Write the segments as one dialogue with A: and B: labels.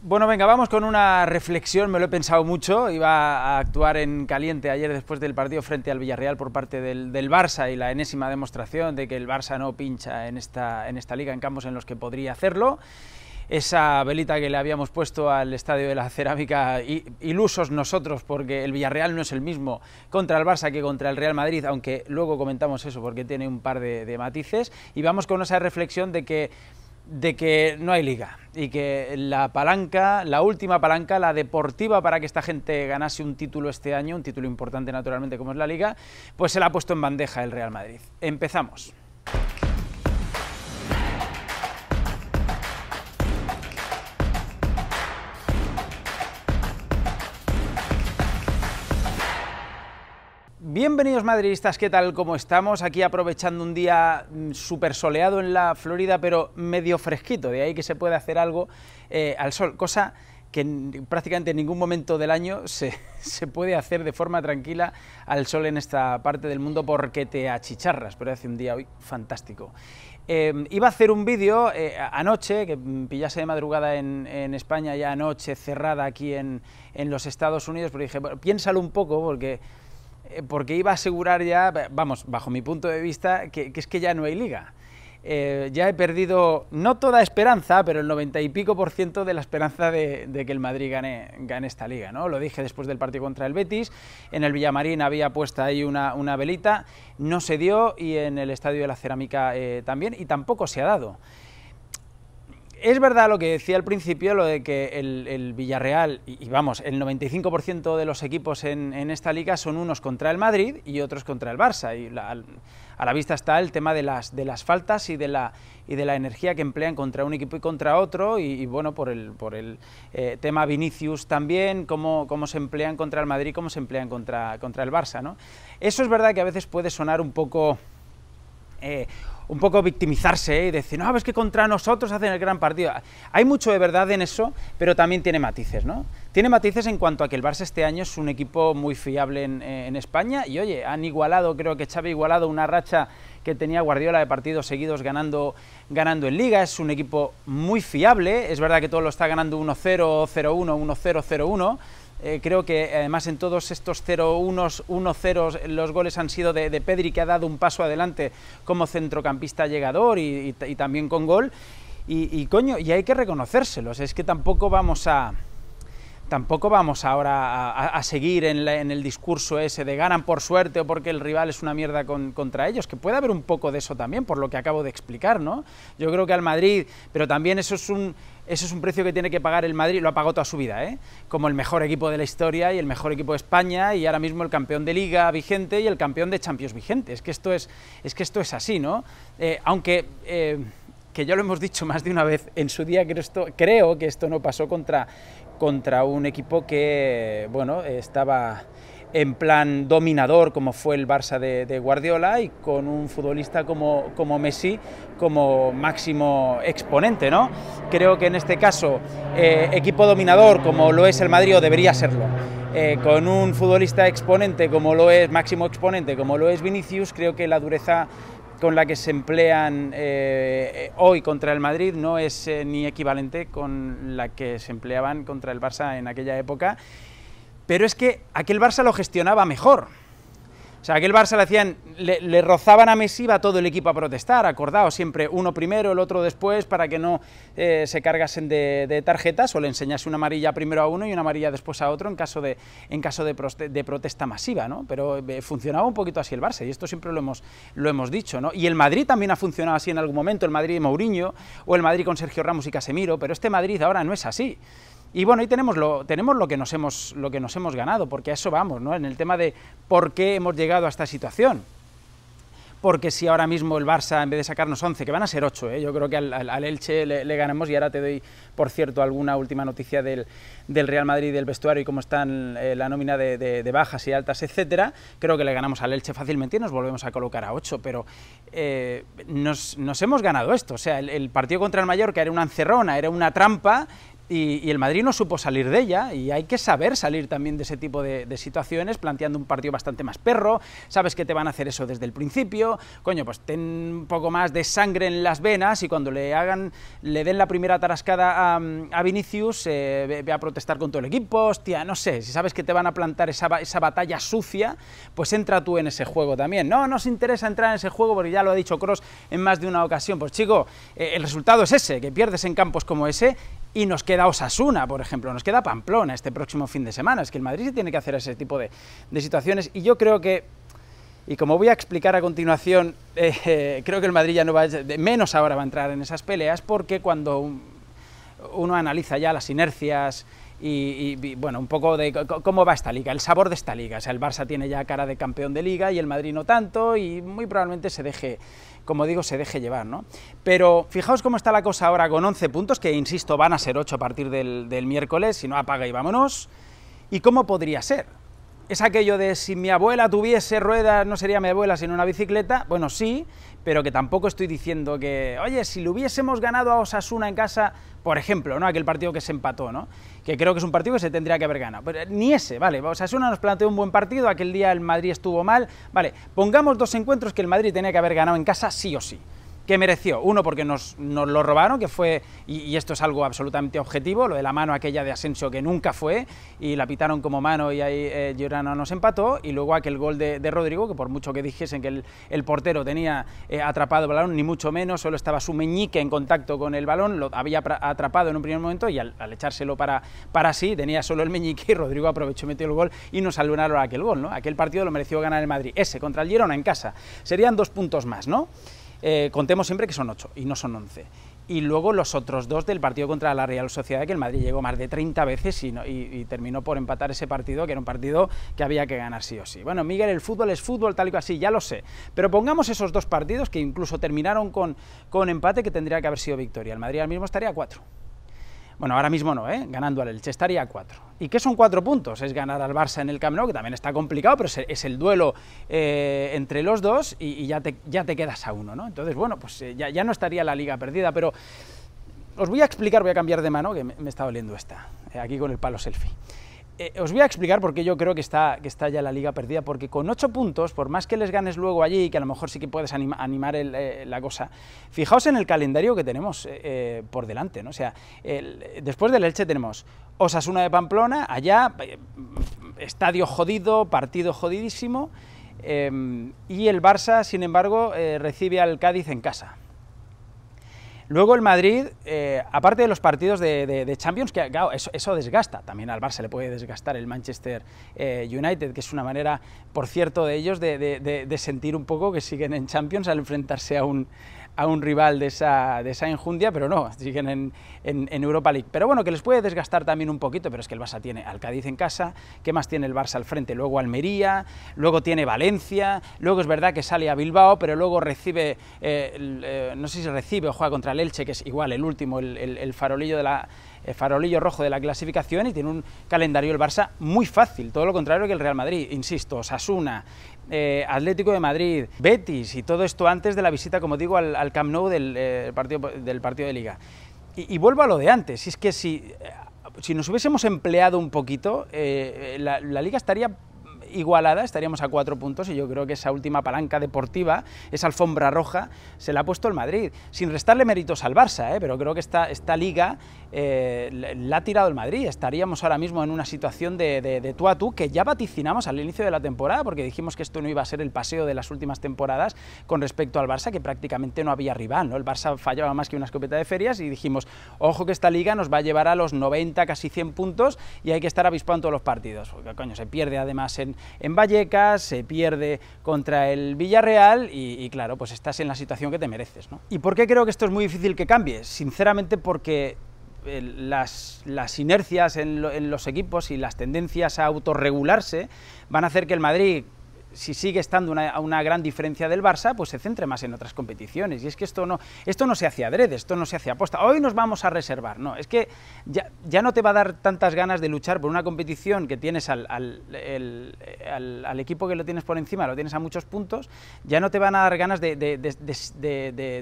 A: Bueno, venga, vamos con una reflexión, me lo he pensado mucho, iba a actuar en caliente ayer después del partido frente al Villarreal por parte del, Barça y la enésima demostración de que el Barça no pincha en esta, en esta liga en campos en los que podría hacerlo esa velita que le habíamos puesto al Estadio de la Cerámica, ilusos nosotros, porque el Villarreal no es el mismo contra el Barça que contra el Real Madrid, aunque luego comentamos eso porque tiene un par de matices. Y vamos con esa reflexión de que de que no hay liga y que la palanca, la última palanca, la deportiva para que esta gente ganase un título este año, un título importante naturalmente como es la liga, pues se la ha puesto en bandeja el Real Madrid. Empezamos. Bienvenidos madridistas, ¿qué tal? ¿Cómo estamos? Aquí aprovechando un día mm, súper soleado en la Florida, pero medio fresquito, de ahí que se puede hacer algo eh, al sol, cosa que prácticamente en ningún momento del año se, puede hacer de forma tranquila al sol en esta parte del mundo porque te achicharras, pero hace un día hoy fantástico. Eh, iba a hacer un vídeo eh, anoche, que mm, pillase de madrugada en, España, ya anoche cerrada aquí en, los Estados Unidos, pero dije, piénsalo un poco porque eh, porque iba a asegurar ya, vamos, bajo mi punto de vista, que, es que ya no hay liga. Eh, ya he perdido, no toda esperanza, pero el 90 y pico por ciento de la esperanza de, que el Madrid gane, esta liga, ¿no? Lo dije después del partido contra el Betis, en el Villamarín había puesta ahí una, velita, no se dio y en el Estadio de la Cerámica eh, también, y tampoco se ha dado es verdad lo que decía al principio, lo de que el, Villarreal, y, vamos, el 95% de los equipos en, esta liga son unos contra el Madrid y otros contra el Barça. Y a la vista está el tema de las, de las faltas y de, la, y de la energía que emplean contra un equipo y contra otro. Y, bueno, por el, por el eh, tema Vinicius también, cómo, cómo se emplean contra el Madrid, cómo se emplean contra, contra el Barça. ¿no? Eso es verdad que a veces puede sonar un poco... Eh, un poco victimizarse ¿eh? y decir, no, es que contra nosotros hacen el gran partido. Hay mucho de verdad en eso, pero también tiene matices, ¿no? Tiene matices en cuanto a que el Barça este año es un equipo muy fiable en, España y, oye, han igualado, creo que Xavi ha igualado una racha que tenía Guardiola de partidos seguidos ganando, ganando en Liga. Es un equipo muy fiable, es verdad que todo lo está ganando 1-0, 0-1, 1-0, 0-1 eh, creo que además en todos estos 0-1, 1-0 los goles han sido de, Pedri, que ha dado un paso adelante como centrocampista llegador y, también con gol. Y, y, coño, y hay que reconocérselos, es que tampoco vamos a, tampoco vamos ahora a, seguir en, el discurso ese de ganan por suerte o porque el rival es una mierda contra ellos, que puede haber un poco de eso también, por lo que acabo de explicar, ¿no? Yo creo que al Madrid, pero también eso es un, es un precio que tiene que pagar el Madrid, lo ha pagado toda su vida, ¿eh? Como el mejor equipo de la historia y el mejor equipo de España y ahora mismo el campeón de Liga vigente y el campeón de Champions vigente. Es que esto es, es, que esto es así, ¿no? Eh, aunque... Eh, que ya lo hemos dicho más de una vez en su día, creo que esto no pasó contra, contra un equipo que, bueno, estaba en plan dominador como fue el Barça de, Guardiola y con un futbolista como, como, Messi como máximo exponente, ¿no? Creo que en este caso eh, equipo dominador como lo es el Madrid o debería serlo. Eh, con un futbolista exponente como lo es máximo exponente como lo es Vinicius, creo que la dureza con la que se emplean eh, eh, hoy contra el Madrid no es eh, ni equivalente con la que se empleaban contra el Barça en aquella época, pero es que aquel Barça lo gestionaba mejor. O sea, que el Barça le hacían, le, rozaban a mesiva todo el equipo a protestar, acordado, siempre uno primero, el otro después, para que no eh, se cargasen de, tarjetas, o le enseñase una amarilla primero a uno y una amarilla después a otro en caso de, en caso de, protesta masiva, ¿no? Pero eh, funcionaba un poquito así el Barça, y esto siempre lo hemos, lo hemos dicho, ¿no? Y el Madrid también ha funcionado así en algún momento, el Madrid de Mourinho, o el Madrid con Sergio Ramos y Casemiro, pero este Madrid ahora no es así. Y bueno, ahí tenemos lo, tenemos lo que nos hemos, lo que nos hemos ganado, porque a eso vamos, ¿no? En el tema de por qué hemos llegado a esta situación. Porque si ahora mismo el Barça, en vez de sacarnos 11, que van a ser 8, ¿eh? yo creo que al, Elche le, ganamos, y ahora te doy, por cierto, alguna última noticia del, Real Madrid, del vestuario y cómo están eh, la nómina de, bajas y altas, etcétera, creo que le ganamos al Elche fácilmente y nos volvemos a colocar a 8, pero eh, nos, hemos ganado esto, o sea, el, el partido contra el Mallorca era una encerrona, era una trampa, y, el Madrid no supo salir de ella y hay que saber salir también de ese tipo de, situaciones planteando un partido bastante más perro, sabes que te van a hacer eso desde el principio, coño, pues ten un poco más de sangre en las venas y cuando le hagan, le den la primera tarascada a, Vinicius, eh, ve, a protestar con todo el equipo, hostia, no sé, si sabes que te van a plantar esa, esa batalla sucia, pues entra tú en ese juego también. No, nos interesa entrar en ese juego porque ya lo ha dicho Cross en más de una ocasión, pues chico, eh, el resultado es ese, que pierdes en campos como ese y nos queda Osasuna, por ejemplo, nos queda Pamplona este próximo fin de semana. Es que el Madrid se tiene que hacer ese tipo de, situaciones y yo creo que, y como voy a explicar a continuación, eh, creo que el Madrid ya no va, menos ahora va a entrar en esas peleas porque cuando uno analiza ya las inercias, y, bueno, un poco de cómo va esta liga, el sabor de esta liga. O sea, el Barça tiene ya cara de campeón de liga y el Madrid no tanto y muy probablemente se deje, como digo, se deje llevar, ¿no? Pero fijaos cómo está la cosa ahora con 11 puntos, que insisto, van a ser 8 a partir del, del miércoles, si no apaga y vámonos. ¿Y cómo podría ser? es aquello de si mi abuela tuviese ruedas no sería mi abuela sino una bicicleta, bueno, sí, pero que tampoco estoy diciendo que, oye, si le hubiésemos ganado a Osasuna en casa, por ejemplo, ¿no? aquel partido que se empató, ¿no? que creo que es un partido que se tendría que haber ganado, eh, ni ese, vale, Osasuna nos planteó un buen partido, aquel día el Madrid estuvo mal, vale, pongamos dos encuentros que el Madrid tenía que haber ganado en casa sí o sí. ¿Qué mereció. Uno, porque nos, lo robaron, que fue, y, esto es algo absolutamente objetivo, lo de la mano aquella de Asensio que nunca fue, y la pitaron como mano y ahí Girona eh, nos empató, y luego aquel gol de, Rodrigo, que por mucho que dijesen que el, portero tenía eh, atrapado el balón, ni mucho menos, solo estaba su meñique en contacto con el balón, lo había atrapado en un primer momento y al, echárselo para, para sí, tenía solo el meñique y Rodrigo aprovechó y metió el gol y nos alunaron aquel gol, ¿no? Aquel partido lo mereció ganar el Madrid, ese contra el Girona en casa. Serían dos puntos más, ¿no? Eh, contemos siempre que son 8 y no son 11. Y luego los otros dos del partido contra la Real Sociedad, que el Madrid llegó más de 30 veces y, terminó por empatar ese partido, que era un partido que había que ganar sí o sí. Bueno, Miguel, el fútbol es fútbol, tal y así, ya lo sé. Pero pongamos esos dos partidos que incluso terminaron con, con empate, que tendría que haber sido victoria. El Madrid al mismo estaría a 4. Bueno, ahora mismo no, ¿eh? ganando al Elche estaría a 4. ¿Y qué son cuatro puntos? Es ganar al Barça en el Camino que también está complicado, pero es el duelo eh, entre los dos y, ya, te, ya te quedas a uno, ¿no? Entonces, bueno, pues eh, ya, no estaría la liga perdida, pero os voy a explicar, voy a cambiar de mano, que me, me está doliendo esta, eh, aquí con el palo selfie. Eh, os voy a explicar por qué yo creo que está, que está ya la liga perdida, porque con ocho puntos, por más que les ganes luego allí, que a lo mejor sí que puedes animar eh, la cosa, fijaos en el calendario que tenemos eh, por delante, ¿no? O sea, después del Elche tenemos Osasuna de Pamplona, allá, estadio jodido, partido jodidísimo, y el Barça, sin embargo, recibe al Cádiz en casa. Luego el Madrid, eh, aparte de los partidos de, Champions, que eso, desgasta, también al Barça le puede desgastar el Manchester eh, United, que es una manera, por cierto, de ellos de, sentir un poco que siguen en Champions al enfrentarse a un, a un rival de esa, de esa enjundia, pero no, siguen en, en, Europa League. Pero bueno, que les puede desgastar también un poquito, pero es que el Barça tiene al Cádiz en casa, ¿qué más tiene el Barça al frente? Luego Almería, luego tiene Valencia, luego es verdad que sale a Bilbao, pero luego recibe, eh, eh, no sé si recibe o juega contra el Elche, que es igual el último, el, el, farolillo de la farolillo rojo de la clasificación y tiene un calendario el Barça muy fácil, todo lo contrario que el Real Madrid, insisto, Osasuna... Eh, Atlético de Madrid, Betis y todo esto antes de la visita, como digo, al, Camp Nou eh, del, partido, del partido de Liga. Y, vuelvo a lo de antes, si es que si, eh, si nos hubiésemos empleado un poquito, la, la Liga estaría igualada, estaríamos a cuatro puntos y yo creo que esa última palanca deportiva, esa alfombra roja, se la ha puesto el Madrid, sin restarle méritos al Barça, ¿eh? pero creo que esta, esta liga eh, la ha tirado el Madrid. Estaríamos ahora mismo en una situación de, de, tú a tú que ya vaticinamos al inicio de la temporada, porque dijimos que esto no iba a ser el paseo de las últimas temporadas con respecto al Barça, que prácticamente no había rival. ¿no? El Barça fallaba más que una escopeta de ferias y dijimos, ojo que esta liga nos va a llevar a los 90, casi 100 puntos y hay que estar avispado en todos los partidos. Porque, coño, se pierde además en, en Vallecas, se pierde contra el Villarreal y, claro, pues estás en la situación que te mereces. ¿Y por qué creo que esto es muy difícil que cambie? Sinceramente porque eh, las, inercias en, en, los equipos y las tendencias a autorregularse van a hacer que el Madrid si sigue estando una, una, gran diferencia del Barça, pues se centre más en otras competiciones. Y es que esto no, esto no se hace adrede, esto no se hace aposta. Hoy nos vamos a reservar. No, es que ya, ya no te va a dar tantas ganas de luchar por una competición que tienes al, al, al, equipo que lo tienes por encima, lo tienes a muchos puntos, ya no te van a dar ganas de, de,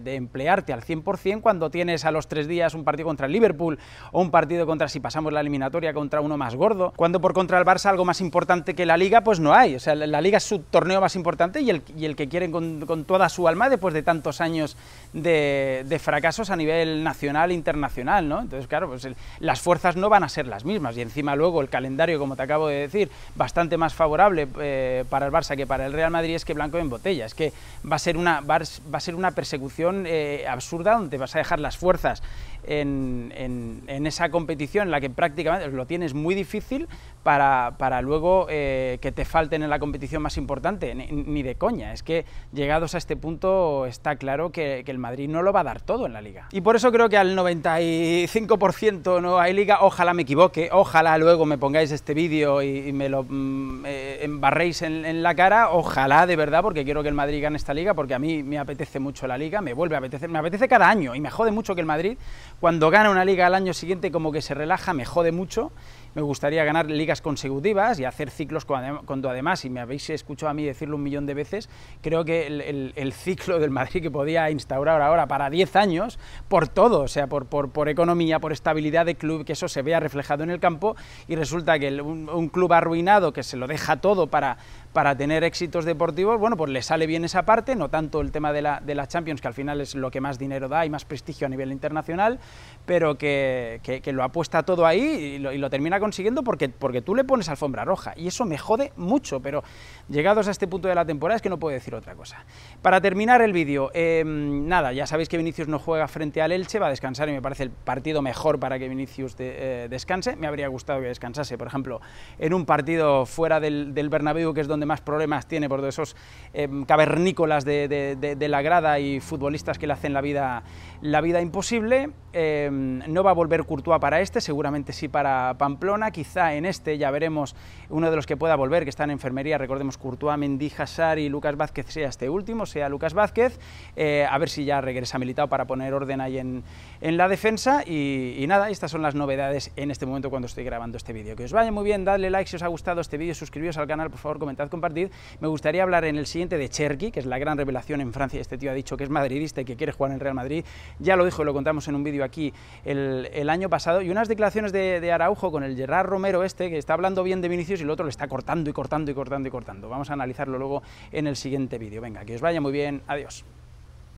A: de, emplearte al 100% cuando tienes a los tres días un partido contra el Liverpool o un partido contra, si pasamos la eliminatoria, contra uno más gordo. Cuando por contra el Barça algo más importante que la Liga, pues no hay. O sea, la, Liga es su torneo más importante y el, que quieren con, toda su alma después de tantos años de, fracasos a nivel nacional e internacional, ¿no? Entonces, claro, pues las fuerzas no van a ser las mismas y encima luego el calendario, como te acabo de decir, bastante más favorable eh, para el Barça que para el Real Madrid es que blanco en botella, es que va a ser una, va a ser una persecución eh, absurda donde vas a dejar las fuerzas en, esa competición en la que prácticamente lo tienes muy difícil para, luego eh, que te falten en la competición más importante, ni, de coña. Es que llegados a este punto está claro que, el Madrid no lo va a dar todo en la liga. Y por eso creo que al 95% no hay liga, ojalá me equivoque, ojalá luego me pongáis este vídeo y, me lo... Mm, eh, embarréis en, en, la cara, ojalá de verdad, porque quiero que el Madrid gane esta liga, porque a mí me apetece mucho la liga, me vuelve a apetecer, me apetece cada año y me jode mucho que el Madrid, cuando gana una liga al año siguiente, como que se relaja, me jode mucho me gustaría ganar ligas consecutivas y hacer ciclos cuando, además, y me habéis escuchado a mí decirlo un millón de veces, creo que el, ciclo del Madrid que podía instaurar ahora para 10 años, por todo, o sea, por, economía, por estabilidad de club, que eso se vea reflejado en el campo, y resulta que un club arruinado que se lo deja todo para para tener éxitos deportivos, bueno, pues le sale bien esa parte, no tanto el tema de la, de la Champions, que al final es lo que más dinero da y más prestigio a nivel internacional, pero que, que, lo apuesta todo ahí y lo, termina consiguiendo porque, porque tú le pones alfombra roja. Y eso me jode mucho, pero llegados a este punto de la temporada es que no puedo decir otra cosa. Para terminar el vídeo, em, nada, ya sabéis que Vinicius no juega frente al Elche, va a descansar y me parece el partido mejor para que Vinicius eh, descanse. Me habría gustado que descansase, por ejemplo, en un partido fuera del, del Bernabéu, que es donde más problemas tiene por esos em, cavernícolas de, la grada y futbolistas que le hacen la vida, la vida imposible. Em, no va a volver Courtois para este, seguramente sí para Pamplona, quizá en este ya veremos uno de los que pueda volver, que está en enfermería, recordemos Courtois, Mendy, Hazard y Lucas Vázquez, sea este último, sea Lucas Vázquez, eh, a ver si ya regresa militado para poner orden ahí en, la defensa y, nada, estas son las novedades en este momento cuando estoy grabando este vídeo. Que os vaya muy bien, dadle like si os ha gustado este vídeo, suscribiros al canal, por favor, comentad compartir. Me gustaría hablar en el siguiente de Cherki, que es la gran revelación en Francia. Este tío ha dicho que es madridista y que quiere jugar en el Real Madrid. Ya lo dijo y lo contamos en un vídeo aquí el, año pasado. Y unas declaraciones de, Araujo con el Gerard Romero este, que está hablando bien de Vinicius y el otro le está cortando y cortando y cortando y cortando. Vamos a analizarlo luego en el siguiente vídeo. Venga, que os vaya muy bien. Adiós.